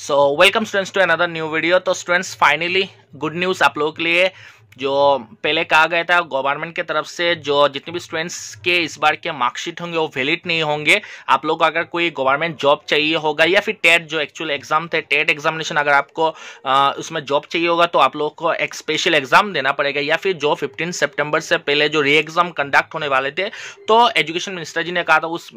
so welcome students to another new video तो students finally good news आप लोगों के लिए जो पहले कहा गया था गवर्नमेंट के तरफ से जो जितने भी स्टूडेंट्स के इस बार के मार्कशीट होंगे वो वैलिड नहीं होंगे आप लोग को अगर कोई गवर्नमेंट जॉब चाहिए होगा या फिर टेट जो एक्चुअल एग्जाम थे टेट एग्जामिनेशन अगर आपको आ, उसमें जॉब चाहिए होगा तो आप लोग को एक स्पेशल एग्जाम देना पड़ेगा या फिर जो फिफ्टीन सेप्टेम्बर से पहले जो री एग्जाम कंडक्ट होने वाले थे तो एजुकेशन मिनिस्टर जी ने कहा था उस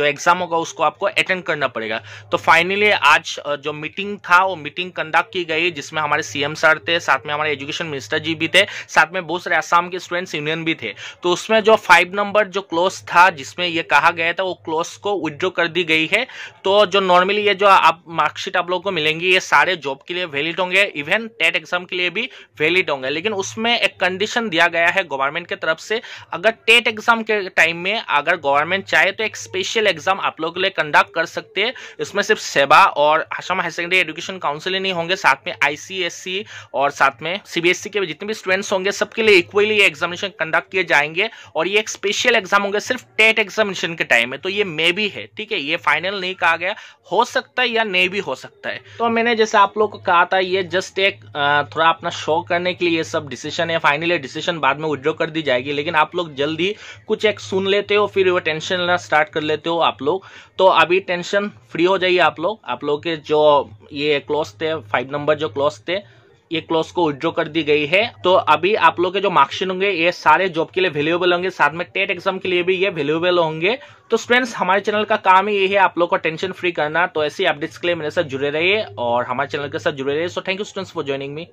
जो एग्जाम होगा उसको आपको अटेंड करना पड़ेगा तो फाइनली आज जो मीटिंग था वो मीटिंग कंडक्ट की गई जिसमें हमारे सीएम सर थे साथ में हमारे एजुकेशन मिनिस्टर जी भी थे साथ में बहुत सारे आसाम के स्टूडेंट्स यूनियन भी थे तो उसमें जो फाइव नंबर जो क्लोज था जिसमें ये कहा गया था वो क्लोज को विड्रॉ कर दी गई है तो जो नॉर्मली ये जो आप मार्कशीट आप लोगों को मिलेंगी ये सारे जॉब के लिए वैलिड होंगे इवन टेट एग्जाम के लिए भी वैलिड होंगे लेकिन उसमें एक कंडीशन दिया गया है गवर्नमेंट की तरफ से अगर टेट एग्जाम के टाइम में अगर गवर्नमेंट चाहे तो एक स्पेशल एग्जाम आप लोगों के लिए कंडक्ट कर सकते हैं इसमें सिर्फ सेवा और Assam higher secondary education council ही नहीं होंगे साथ में आईसीएससी और साथ में सीबीएसई e के जितने भी स्टूडेंट्स होंगे सबके लिए इक्वली एग्जामिनेशन कंडक्ट किए जाएंगे और ये एक स्पेशल एग्जाम होंगे सिर्फ टेट एग्जामिनेशन के टाइम में तो ये मे भी है ठीक है ये फाइनल नहीं कहा गया हो सकता है या नहीं भी हो सकता है तो मैंने जैसे आप लोग को कहा था ये जस्ट एक थोड़ा अपना शो करने के लिए ये सब डिसीजन है फाइनली डिसीजन बाद में विड्रॉ कर दी जाएगी लेकिन आप लोग जल्दी कुछ एक सुन लेते हो फिर वो टेंशन लेना स्टार्ट कर लेते हो आप लोग तो अभी टेंशन फ्री हो जाइए आप लोग आप लोग के जो ये क्लोज थे फाइव नंबर जो क्लोज थे ये क्लोज को उड्रो कर दी गई है तो अभी आप लोग के जो मार्कशीट होंगे ये सारे जॉब के लिए वैल्यूएबल होंगे साथ में टेट एग्जाम के लिए भी ये वैल्यूएबल होंगे तो स्टूडेंट्स हमारे चैनल का काम ही ये है आप लोग को टेंशन फ्री करना तो ऐसी अपडेट्स के लिए मेरे साथ जुड़े रहिए और हमारे चैनल के साथ जुड़े रहिए so thank you students for joining me